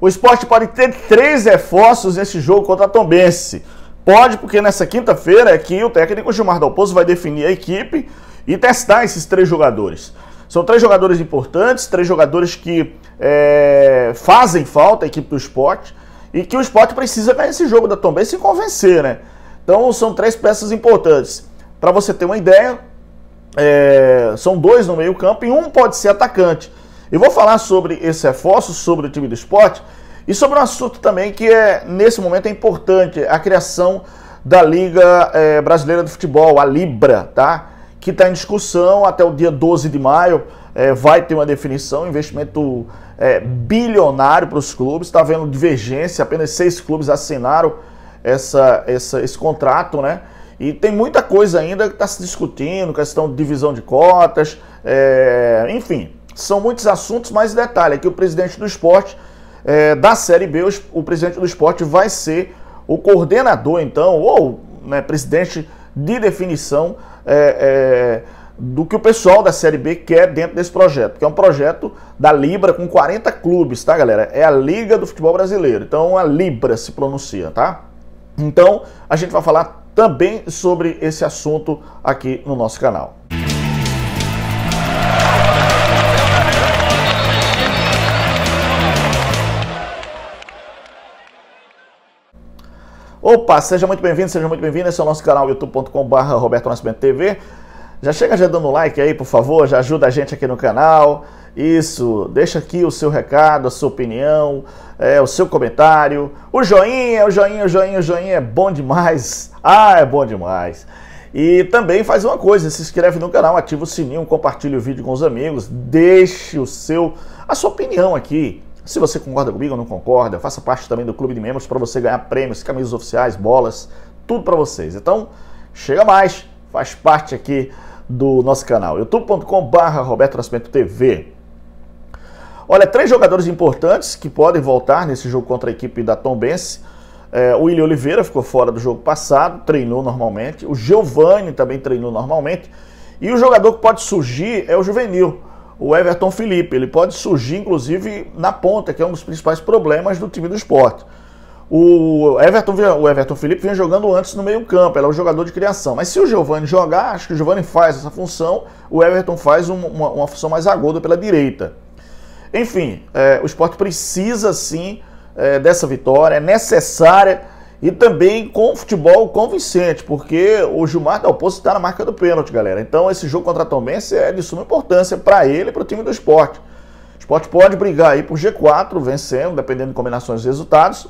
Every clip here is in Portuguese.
O esporte pode ter três reforços nesse jogo contra a Tombense. Pode, porque nessa quinta-feira é que o técnico Gilmar Dalpozo vai definir a equipe e testar esses três jogadores. São três jogadores importantes, três jogadores que é, fazem falta à equipe do esporte e que o esporte precisa ganhar esse jogo da Tombense e convencer, né? Então são três peças importantes. Para você ter uma ideia, é, são dois no meio campo e um pode ser atacante. Eu vou falar sobre esse reforço, sobre o time do esporte e sobre um assunto também que é, nesse momento é importante, é a criação da Liga é, Brasileira de Futebol, a Libra, tá? Que está em discussão até o dia 12 de maio. É, vai ter uma definição, investimento é, bilionário para os clubes, está havendo divergência, apenas seis clubes assinaram essa, essa, esse contrato, né? E tem muita coisa ainda que está se discutindo, questão de divisão de cotas, é, enfim, são muitos assuntos, mas detalhe é que o presidente do esporte é, da Série B, o, presidente do esporte vai ser o coordenador, então, ou né, presidente de definição é, é, do que o pessoal da Série B quer dentro desse projeto, que é um projeto da Libra com 40 clubes, tá, galera? É a Liga do Futebol Brasileiro, então a Libra se pronuncia, tá? Então, a gente vai falar também sobre esse assunto aqui no nosso canal. Opa, seja muito bem-vindo, seja muito bem-vindo. Esse é o nosso canal youtube.com.br Roberto Nascimento TV. Já chega já dando like aí, por favor, já ajuda a gente aqui no canal. Isso, deixa aqui o seu recado, a sua opinião, é, o seu comentário. O joinha, o joinha, o joinha, o joinha é bom demais. Ah, é bom demais. E também faz uma coisa, se inscreve no canal, ativa o sininho, compartilha o vídeo com os amigos, deixe o seu a sua opinião aqui se você concorda comigo ou não concorda, faça parte também do clube de membros para você ganhar prêmios, camisas oficiais, bolas, tudo para vocês. Então, chega mais, faz parte aqui do nosso canal, youtube.com/barra Roberto Nascimento TV. Olha, três jogadores importantes que podem voltar nesse jogo contra a equipe da Tom É, o William Oliveira ficou fora do jogo passado, treinou normalmente. O Giovani também treinou normalmente. E o jogador que pode surgir é o Juvenil o Everton Felipe. Ele pode surgir, inclusive, na ponta, que é um dos principais problemas do time do esporte. O Everton, o Everton Felipe vinha jogando antes no meio-campo, ele é um jogador de criação. Mas se o Giovani jogar, acho que o Giovani faz essa função, o Everton faz uma, uma, função mais aguda pela direita. Enfim, é, o esporte precisa sim é, dessa vitória, é necessária e também com futebol convincente, porque o Gilmar Del Poço está na marca do pênalti, galera. Então esse jogo contra a Tombense é de suma importância para ele e para o time do esporte. O esporte pode brigar aí por G4, vencendo, dependendo de combinações de resultados,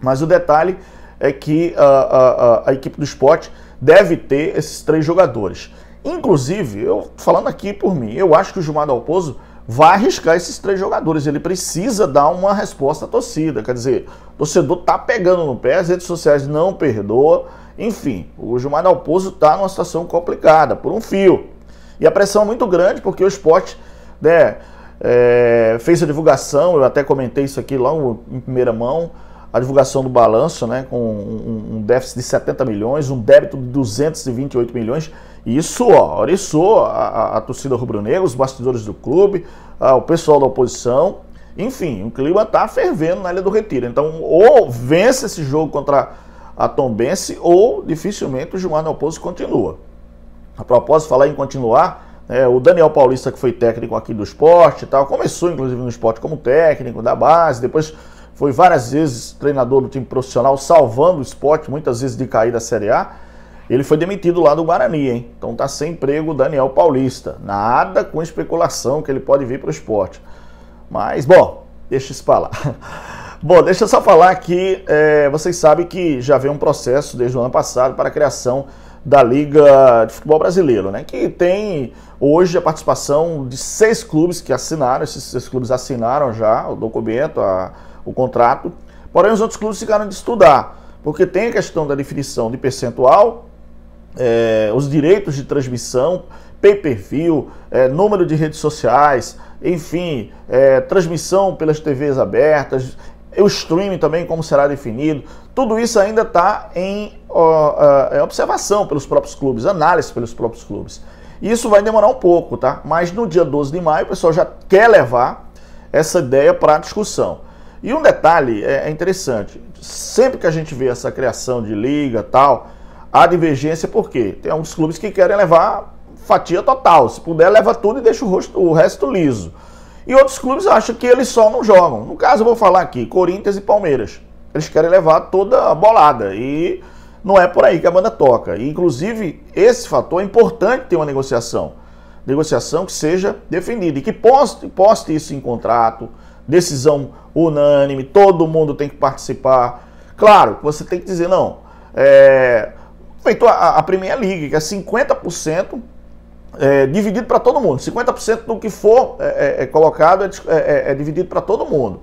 mas o detalhe é que a, ah, a, ah, ah, a equipe do esporte deve ter esses três jogadores. Inclusive, eu falando aqui por mim, eu acho que o Gilmar Dalpozo vai arriscar esses três jogadores. Ele precisa dar uma resposta à torcida. Quer dizer, o torcedor tá pegando no pé, as redes sociais não perdoam. Enfim, o Gilmar Dalpozo está numa situação complicada, por um fio. E a pressão é muito grande, porque o esporte né, é, fez a divulgação, eu até comentei isso aqui logo em primeira mão, a divulgação do balanço, né, com um, déficit de 70 milhões, um débito de 228 milhões. E isso ó, oriçou a, a, a torcida rubro-negra, os bastidores do clube, a, o pessoal da oposição. Enfim, o clima está fervendo na Ilha do Retiro. Então, ou vence esse jogo contra a Tombense, ou dificilmente o Gilmar Dalpozo continua. A propósito, falar em continuar, é, o Daniel Paulista, que foi técnico aqui do esporte e tal, começou inclusive no esporte como técnico da base, depois foi várias vezes treinador do time profissional, salvando o esporte, muitas vezes de cair da Série A. Ele foi demitido lá do Guarani, hein? Então tá sem emprego o Daniel Paulista. Nada com especulação que ele pode vir para o esporte. Mas, bom, deixa isso para lá. Bom, deixa eu só falar que é, vocês sabem que já vem um processo desde o ano passado para a criação da Liga de Futebol Brasileiro, né? Que tem hoje a participação de seis clubes que assinaram, esses seis clubes assinaram já o documento, a, o contrato, porém os outros clubes ficaram de estudar, porque tem a questão da definição de percentual, é, os direitos de transmissão, pay-per-view, é, número de redes sociais, enfim, é, transmissão pelas TVs abertas, o streaming também, como será definido, tudo isso ainda está em é observação pelos próprios clubes, análise pelos próprios clubes. Isso vai demorar um pouco, tá? Mas no dia 12 de maio o pessoal já quer levar essa ideia para discussão. E um detalhe é, é interessante, sempre que a gente vê essa criação de liga tal, há divergência porque tem alguns clubes que querem levar fatia total, se puder leva tudo e deixa o, rosto, o resto liso. E outros clubes acham que eles só não jogam. No caso eu vou falar aqui, Corinthians e Palmeiras. Eles querem levar toda a bolada e não é por aí que a banda toca. E, inclusive, esse fator é importante ter uma negociação. Negociação que seja definida e que poste, poste isso em contrato, decisão unânime, todo mundo tem que participar. Claro, você tem que dizer, não, é, feito a, a Premier League, que é 50%, é, dividido para todo mundo. 50% do que for é, é, é colocado é, é, é dividido para todo mundo.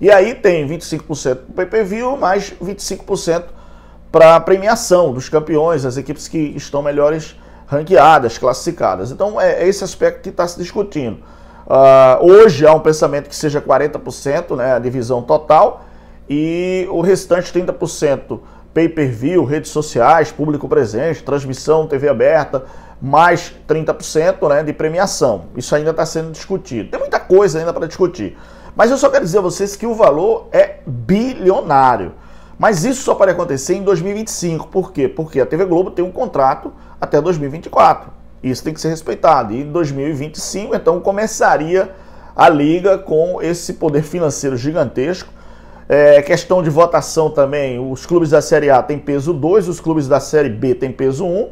E aí tem 25% do PPV mais 25% para a premiação dos campeões, as equipes que estão melhores ranqueadas, classificadas. Então é, é esse aspecto que está se discutindo. Uh, hoje há um pensamento que seja 40%, né, a divisão total, e o restante 30% pay-per-view, redes sociais, público presente, transmissão, TV aberta, mais 30% né, de premiação. Isso ainda está sendo discutido. Tem muita coisa ainda para discutir. Mas eu só quero dizer a vocês que o valor é bilionário. Mas isso só pode acontecer em 2025. Por quê? Porque a TV Globo tem um contrato até 2024. Isso tem que ser respeitado. E em 2025, então, começaria a liga com esse poder financeiro gigantesco. É, questão de votação também: os clubes da Série A têm peso 2, os clubes da Série B têm peso 1. Um.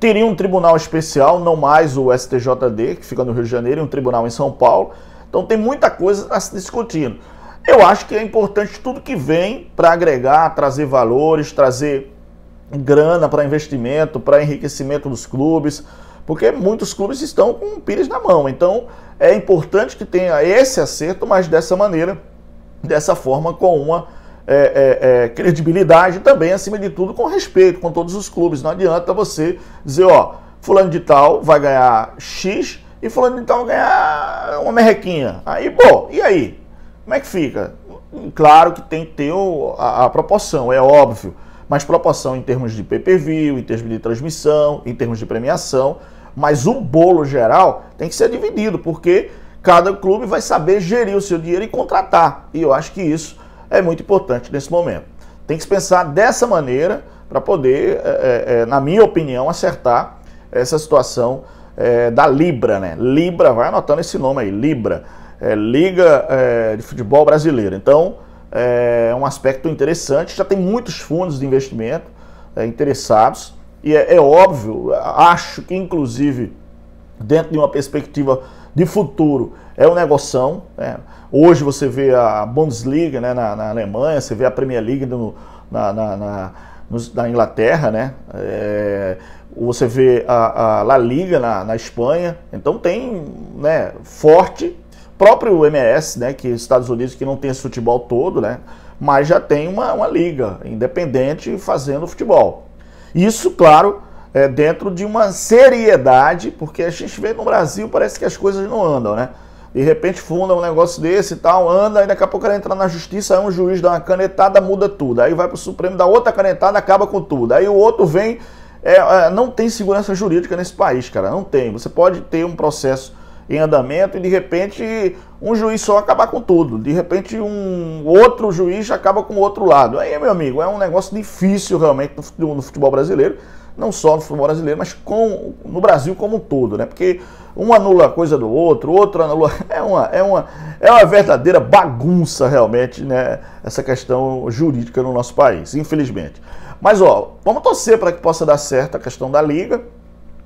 Teria um tribunal especial, não mais o STJD, que fica no Rio de Janeiro, e um tribunal em São Paulo. Então tem muita coisa a se discutindo. Eu acho que é importante tudo que vem para agregar, trazer valores, trazer grana para investimento, para enriquecimento dos clubes, porque muitos clubes estão com um pires na mão. Então é importante que tenha esse acerto, mas dessa maneira, dessa forma, com uma é, é, é, credibilidade também, acima de tudo, com respeito com todos os clubes. Não adianta você dizer, ó, fulano de tal vai ganhar X e fulano de tal vai ganhar uma merrequinha. Aí, pô, e aí? como é que fica? Claro que tem que ter a, proporção, é óbvio, mas proporção em termos de pay-per-view, em termos de transmissão, em termos de premiação, mas o bolo geral tem que ser dividido, porque cada clube vai saber gerir o seu dinheiro e contratar. E eu acho que isso é muito importante nesse momento. Tem que se pensar dessa maneira para poder, é, é, é, na minha opinião, acertar essa situação é, da Libra, né? Libra, vai anotando esse nome aí, Libra é, liga é, de futebol brasileira. Então, é, é um aspecto interessante. Já tem muitos fundos de investimento é, interessados, e é, é óbvio, acho que, inclusive, dentro de uma perspectiva de futuro, é um negoção. Né? Hoje você vê a Bundesliga né, na, na, Alemanha, você vê a Premier League no, na, na, na, na, Inglaterra, né? É, você vê a, a La Liga na, Espanha. Então tem né, forte próprio MS, né, que Estados Unidos que não tem esse futebol todo, né, mas já tem uma, uma liga independente fazendo futebol. Isso, claro, é dentro de uma seriedade, porque a gente vê no Brasil, parece que as coisas não andam, né? De repente funda um negócio desse e tal, anda, e daqui a pouco ela entra na justiça, aí um juiz dá uma canetada, muda tudo. Aí vai para o Supremo, dá outra canetada, acaba com tudo. Aí o outro vem. É, é, não tem segurança jurídica nesse país, cara. Não tem. Você pode ter um processo em andamento e de repente um juiz só acabar com tudo. De repente um outro juiz acaba com o outro lado. Aí, meu amigo, é um negócio difícil realmente no futebol, brasileiro, não só no futebol brasileiro, mas com, no Brasil como um todo, né? Porque um anula a coisa do outro, outro anula. É uma, é uma, é uma verdadeira bagunça realmente, né? Essa questão jurídica no nosso país, infelizmente. Mas ó, vamos torcer para que possa dar certo a questão da liga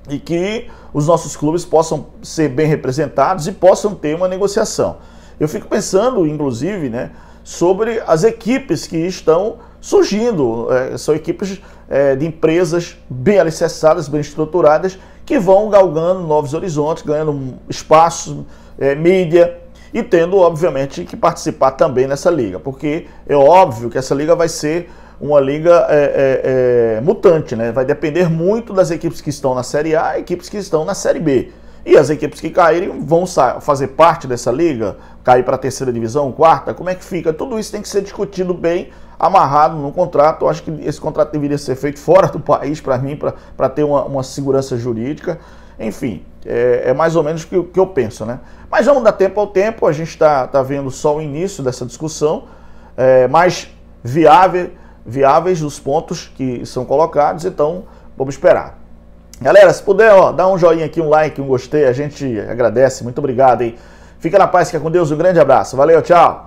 e que os nossos clubes possam ser bem representados e possam ter uma negociação. Eu fico pensando, inclusive, né, sobre as equipes que estão surgindo. É, são equipes é, de empresas bem alicerçadas, bem estruturadas, que vão galgando novos horizontes, ganhando espaço, é, mídia e tendo, obviamente, que participar também nessa liga, porque é óbvio que essa liga vai ser uma liga é, é, é, mutante, né? Vai depender muito das equipes que estão na Série A e equipes que estão na Série B. E as equipes que caírem vão fazer parte dessa liga, cair para a terceira divisão, quarta, como é que fica? Tudo isso tem que ser discutido bem, amarrado no contrato. Eu acho que esse contrato deveria ser feito fora do país, para mim, para ter uma, uma segurança jurídica. Enfim, é, é, mais ou menos o que, que, eu penso, né? Mas vamos dar tempo ao tempo, a gente está tá vendo só o início dessa discussão, é, mais viável viáveis dos pontos que são colocados, então vamos esperar. Galera, se puder, ó, dá um joinha aqui, um like, um gostei, a gente agradece, muito obrigado, hein? Fica na paz, fica com Deus, um grande abraço, valeu, tchau!